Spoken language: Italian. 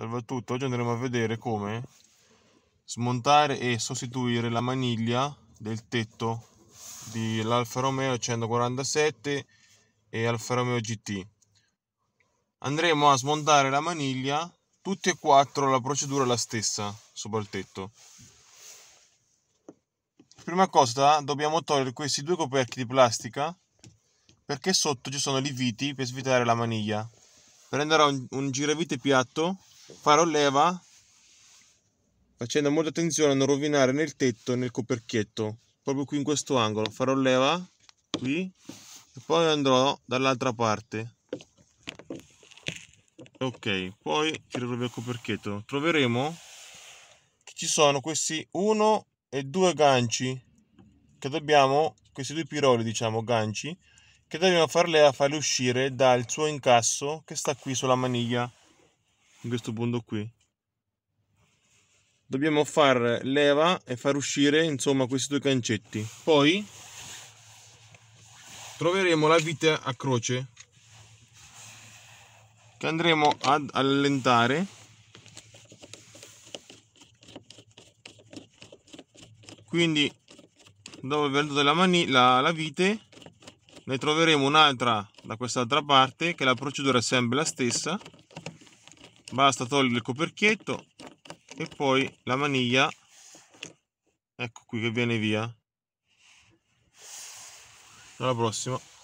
Salve a tutti, oggi andremo a vedere come smontare e sostituire la maniglia del tetto dell'Alfa Romeo 147 e Alfa Romeo GT. Andremo a smontare la maniglia, tutti e quattro la procedura è la stessa sopra il tetto. Prima cosa dobbiamo togliere questi due coperchi di plastica perché sotto ci sono i viti per svitare la maniglia. Prenderò un, un giravite piatto farò leva facendo molta attenzione a non rovinare nel tetto e nel coperchietto proprio qui in questo angolo farò leva qui e poi andrò dall'altra parte ok poi tirerò via il coperchietto troveremo che ci sono questi uno e due ganci che dobbiamo questi due piroli diciamo ganci che dobbiamo farle a farli uscire dal suo incasso che sta qui sulla maniglia in questo punto qui dobbiamo far leva e far uscire insomma questi due cancetti poi troveremo la vite a croce che andremo ad allentare quindi dopo aver venduto la, la, la vite ne troveremo un'altra da quest'altra parte che la procedura è sempre la stessa basta togliere il coperchietto e poi la maniglia ecco qui che viene via alla prossima